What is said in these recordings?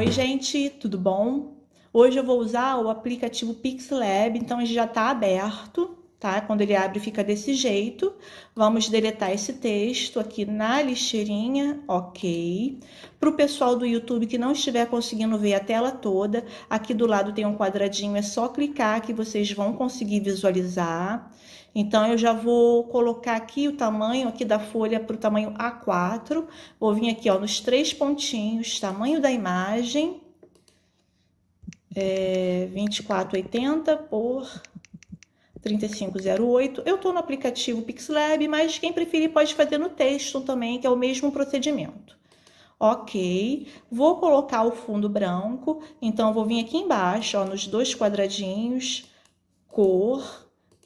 Oi, gente, tudo bom? Hoje eu vou usar o aplicativo PixLab, então ele já está aberto, tá? Quando ele abre fica desse jeito. Vamos deletar esse texto aqui na lixeirinha, ok. Para o pessoal do YouTube que não estiver conseguindo ver a tela toda, aqui do lado tem um quadradinho, é só clicar que vocês vão conseguir visualizar. Então, eu já vou colocar aqui o tamanho aqui da folha para o tamanho A4. Vou vir aqui, ó, nos três pontinhos, tamanho da imagem, é, 2480 por 3508. Eu estou no aplicativo PixLab, mas quem preferir pode fazer no texto também, que é o mesmo procedimento. Ok, vou colocar o fundo branco, então vou vir aqui embaixo, ó, nos dois quadradinhos, cor,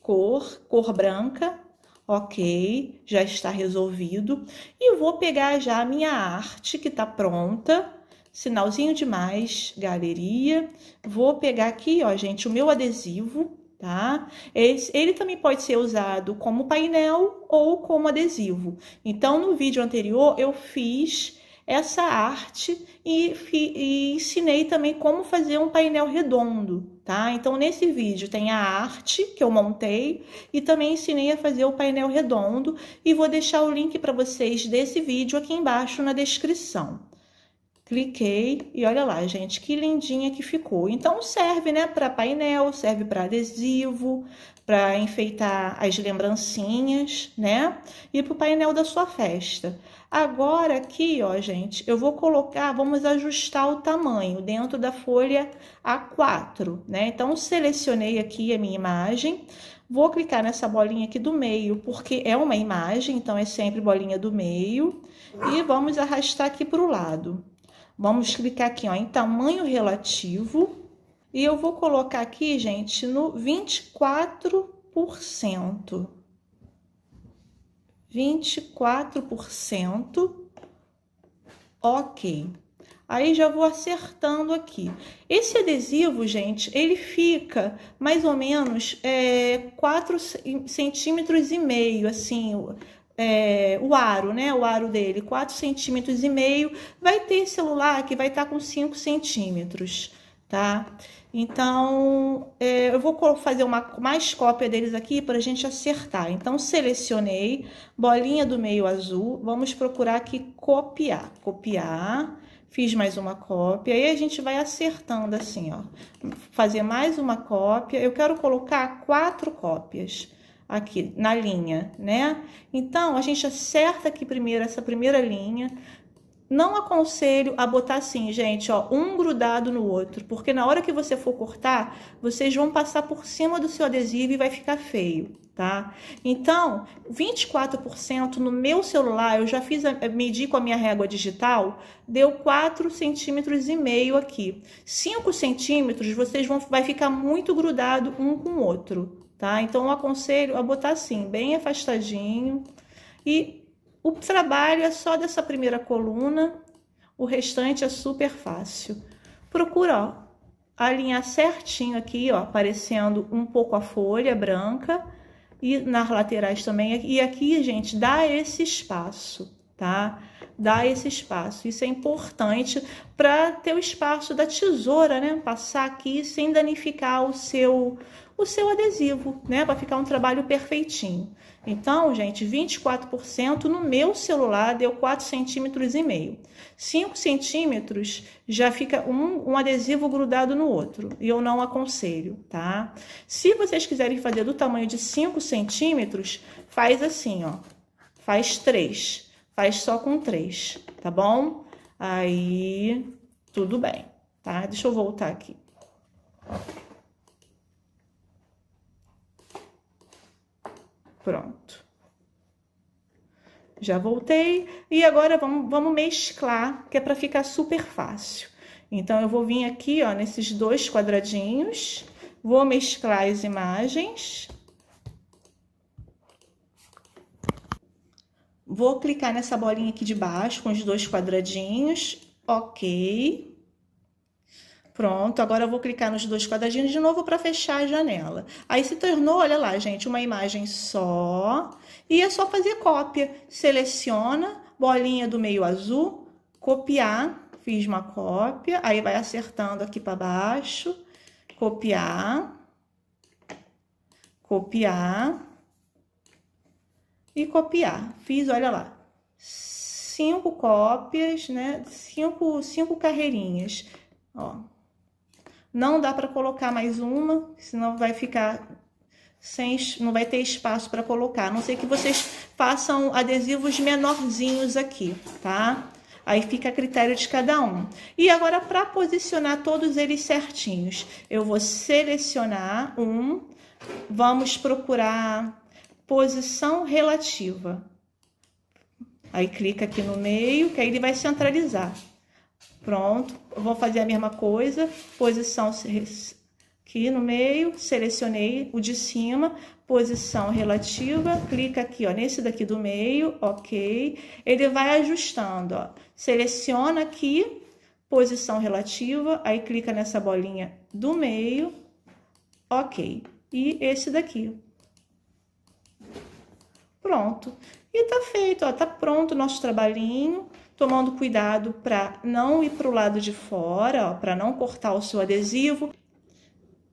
cor, cor branca, ok, já está resolvido. E vou pegar já a minha arte que está pronta, sinalzinho de mais, galeria. Vou pegar aqui, ó, gente, o meu adesivo, tá? Ele, ele também pode ser usado como painel ou como adesivo. Então, no vídeo anterior, eu fiz essa arte e, e, ensinei também como fazer um painel redondo, tá? Então, nesse vídeo tem a arte que eu montei e também ensinei a fazer o painel redondo e vou deixar o link para vocês desse vídeo aqui embaixo na descrição cliquei e olha lá, gente, que lindinha que ficou. Então serve, né, para painel, serve para adesivo, para enfeitar as lembrancinhas, né? E para o painel da sua festa. Agora aqui, ó, gente, eu vou colocar, vamos ajustar o tamanho dentro da folha A4, né? Então selecionei aqui a minha imagem, vou clicar nessa bolinha aqui do meio, porque é uma imagem, então é sempre bolinha do meio, e vamos arrastar aqui para o lado. Vamos clicar aqui ó, em tamanho relativo e eu vou colocar aqui, gente, no 24%. 24%. Ok. Aí já vou acertando aqui. Esse adesivo, gente, ele fica mais ou menos é, 4 centímetros e meio, assim, é, o aro, né? O aro dele, 4 centímetros e meio. Vai ter celular que vai estar tá com 5 centímetros, tá? Então, é, eu vou fazer uma mais cópia deles aqui para a gente acertar. Então, selecionei, bolinha do meio azul, vamos procurar aqui copiar. Copiar, fiz mais uma cópia, e a gente vai acertando assim, ó. Fazer mais uma cópia, eu quero colocar quatro cópias aqui na linha, né? Então, a gente acerta aqui primeiro essa primeira linha. Não aconselho a botar assim, gente, ó, um grudado no outro, porque na hora que você for cortar, vocês vão passar por cima do seu adesivo e vai ficar feio, tá? Então, 24% no meu celular, eu já fiz, a, eh, medi com a minha régua digital, deu 4 centímetros e meio aqui. 5 centímetros, vocês vão, vai ficar muito grudado um com o outro, tá? Então, eu aconselho a botar assim, bem afastadinho. E o trabalho é só dessa primeira coluna, o restante é super fácil. Procura, ó, alinhar certinho aqui, ó, aparecendo um pouco a folha branca e nas laterais também. E aqui, gente, dá esse espaço, tá? Dá esse espaço. Isso é importante para ter o espaço da tesoura, né? Passar aqui sem danificar o seu o seu adesivo, né? Para ficar um trabalho perfeitinho. Então, gente, 24% no meu celular deu 4 centímetros e meio. 5 centímetros já fica um, um adesivo grudado no outro. E eu não aconselho, tá? Se vocês quiserem fazer do tamanho de 5 centímetros, faz assim, ó. Faz três. Faz só com três, tá bom? Aí, tudo bem, tá? Deixa eu voltar aqui. Pronto. Já voltei e agora vamos, vamos mesclar, que é para ficar super fácil. Então, eu vou vir aqui, ó, nesses dois quadradinhos, vou mesclar as imagens. Vou clicar nessa bolinha aqui de baixo com os dois quadradinhos, ok. Pronto, agora eu vou clicar nos dois quadradinhos de novo para fechar a janela. Aí se tornou, olha lá, gente, uma imagem só. E é só fazer cópia. Seleciona, bolinha do meio azul, copiar. Fiz uma cópia, aí vai acertando aqui para baixo. Copiar. Copiar. E copiar. Fiz, olha lá, cinco cópias, né? Cinco, cinco carreirinhas, ó. Não dá para colocar mais uma, senão vai ficar sem, não vai ter espaço para colocar. A não sei que vocês façam adesivos menorzinhos aqui, tá? Aí fica a critério de cada um. E agora, para posicionar todos eles certinhos, eu vou selecionar um, vamos procurar posição relativa. Aí clica aqui no meio, que aí ele vai centralizar. Pronto, eu vou fazer a mesma coisa, posição aqui no meio, selecionei o de cima, posição relativa, clica aqui, ó, nesse daqui do meio, ok. Ele vai ajustando, ó. Seleciona aqui, posição relativa, aí clica nessa bolinha do meio, ok. E esse daqui. Pronto. E tá feito, ó, tá pronto o nosso trabalhinho tomando cuidado para não ir para o lado de fora, para não cortar o seu adesivo.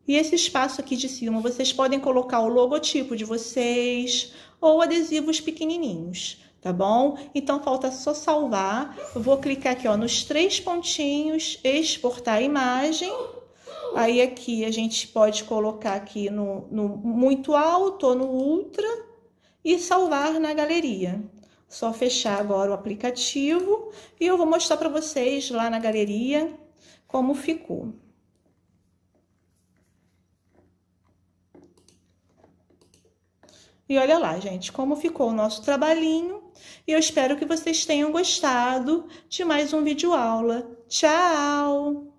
E esse espaço aqui de cima, vocês podem colocar o logotipo de vocês ou adesivos pequenininhos, tá bom? Então, falta só salvar. Eu vou clicar aqui ó, nos três pontinhos, exportar a imagem. Aí aqui a gente pode colocar aqui no, no muito alto ou no ultra e salvar na galeria. Só fechar agora o aplicativo e eu vou mostrar para vocês lá na galeria como ficou. E olha lá, gente, como ficou o nosso trabalhinho. E eu espero que vocês tenham gostado de mais um vídeo aula. Tchau!